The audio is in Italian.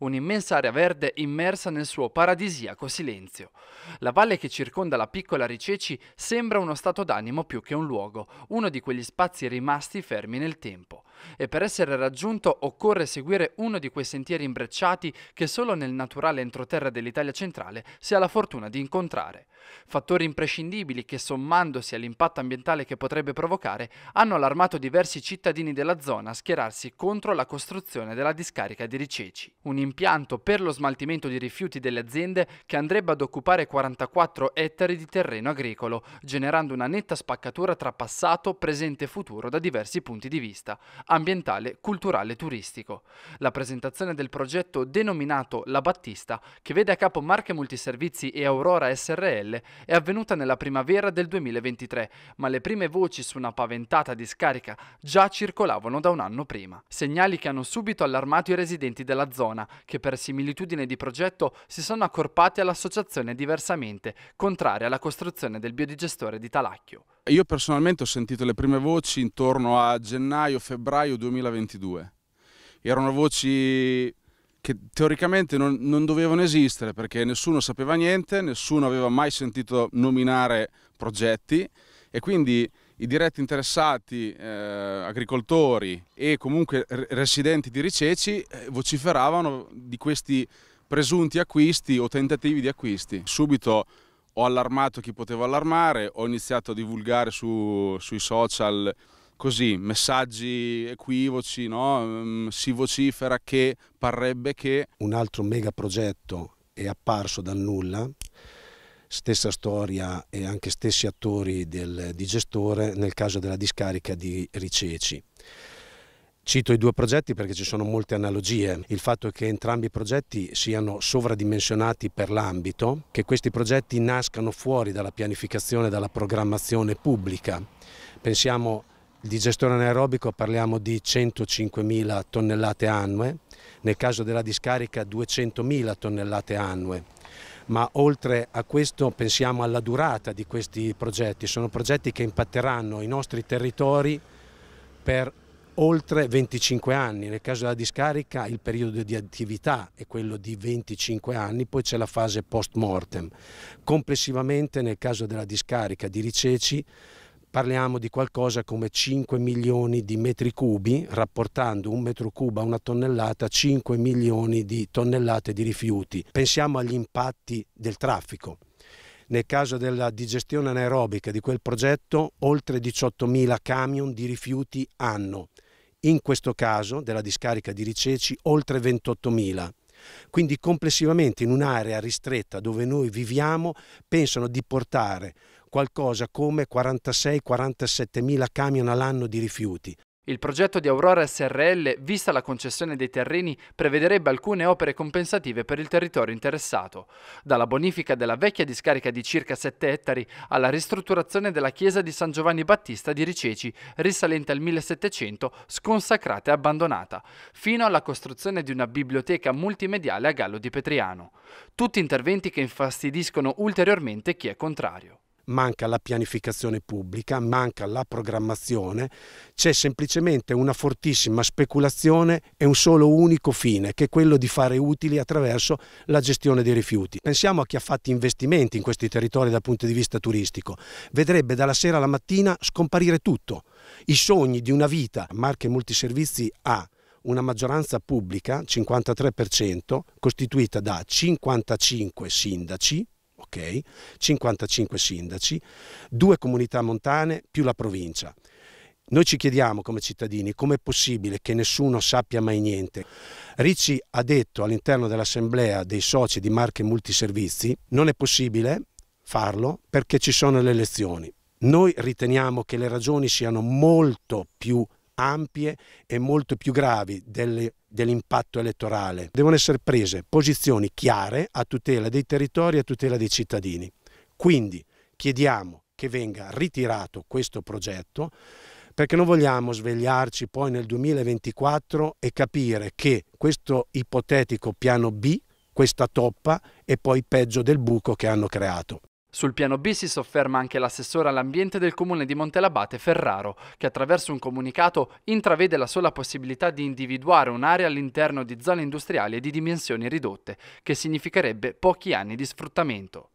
un'immensa area verde immersa nel suo paradisiaco silenzio. La valle che circonda la piccola Riceci sembra uno stato d'animo più che un luogo, uno di quegli spazi rimasti fermi nel tempo e per essere raggiunto occorre seguire uno di quei sentieri imbrecciati che solo nel naturale entroterra dell'Italia centrale si ha la fortuna di incontrare. Fattori imprescindibili che, sommandosi all'impatto ambientale che potrebbe provocare, hanno allarmato diversi cittadini della zona a schierarsi contro la costruzione della discarica di Riceci, un impianto per lo smaltimento di rifiuti delle aziende che andrebbe ad occupare 44 ettari di terreno agricolo, generando una netta spaccatura tra passato, presente e futuro da diversi punti di vista, ambientale, culturale e turistico. La presentazione del progetto denominato La Battista, che vede a capo Marche Multiservizi e Aurora SRL, è avvenuta nella primavera del 2023, ma le prime voci su una paventata discarica già circolavano da un anno prima. Segnali che hanno subito allarmato i residenti della zona, che per similitudine di progetto si sono accorpati all'associazione diversamente, contraria alla costruzione del biodigestore di Talacchio. Io personalmente ho sentito le prime voci intorno a gennaio-febbraio febbraio 2022. Erano voci che teoricamente non, non, dovevano esistere perché nessuno sapeva niente, nessuno aveva mai sentito nominare progetti e quindi i diretti interessati, eh, agricoltori e comunque residenti di Riceci eh, vociferavano di questi presunti acquisti o tentativi di acquisti. Subito ho allarmato chi potevo allarmare, ho iniziato a divulgare su, sui social così, messaggi equivoci, no? Mm, si vocifera che parrebbe che... Un altro megaprogetto è apparso dal nulla, stessa storia e anche stessi attori del, di gestore nel caso della discarica di Riceci. Cito i due progetti perché ci sono molte analogie. Il fatto è che entrambi i progetti siano sovradimensionati per l'ambito, che questi progetti nascano fuori dalla pianificazione, dalla programmazione pubblica. Pensiamo di gestione anaerobico parliamo di 105.000 tonnellate annue, nel caso della discarica 200.000 tonnellate annue. Ma oltre a questo pensiamo alla durata di questi progetti, sono progetti che impatteranno i nostri territori per oltre 25 anni, nel caso della discarica il periodo di attività è quello di 25 anni, poi c'è la fase post mortem. Complessivamente nel caso della discarica di Riceci parliamo di qualcosa come 5 milioni di metri cubi, rapportando un metro cubo a una tonnellata, 5 milioni di tonnellate di rifiuti. Pensiamo agli impatti del traffico. Nel caso della digestione anaerobica di quel progetto, oltre 18.000 camion di rifiuti hanno. In questo caso, della discarica di Riceci, oltre 28.000. Quindi complessivamente in un'area ristretta dove noi viviamo pensano di portare qualcosa come 46-47 mila camion all'anno di rifiuti. Il progetto di Aurora SRL, vista la concessione dei terreni, prevederebbe alcune opere compensative per il territorio interessato, dalla bonifica della vecchia discarica di circa 7 ettari alla ristrutturazione della chiesa di San Giovanni Battista di Riceci, risalente al 1700, sconsacrata e abbandonata, fino alla costruzione di una biblioteca multimediale a Gallo di Petriano. Tutti interventi che infastidiscono ulteriormente chi è contrario manca la pianificazione pubblica, manca la programmazione, c'è semplicemente una fortissima speculazione e un solo unico fine, che è quello di fare utili attraverso la gestione dei rifiuti. Pensiamo a chi ha fatto investimenti in questi territori dal punto di vista turistico, vedrebbe dalla sera alla mattina scomparire tutto, i sogni di una vita. Marche Multiservizi ha una maggioranza pubblica, 53%, costituita da 55 sindaci, ok? 55 sindaci, due comunità montane più la provincia. Noi ci chiediamo come cittadini com'è possibile che nessuno sappia mai niente. Ricci ha detto all'interno dell'assemblea dei soci di Marche Multiservizi non è possibile farlo perché ci sono le elezioni. Noi riteniamo che le ragioni siano molto più ampie e molto più gravi delle dell'impatto elettorale. Devono essere prese posizioni chiare a tutela dei territori e a tutela dei cittadini. Quindi chiediamo che venga ritirato questo progetto perché non vogliamo svegliarci poi nel 2024 e capire che questo ipotetico piano B, questa toppa, è poi peggio del buco che hanno creato. Sul piano B si sofferma anche l'assessore all'ambiente del comune di Montelabate Ferraro, che attraverso un comunicato intravede la sola possibilità di individuare un'area all'interno di zone industriali di dimensioni ridotte, che significherebbe pochi anni di sfruttamento.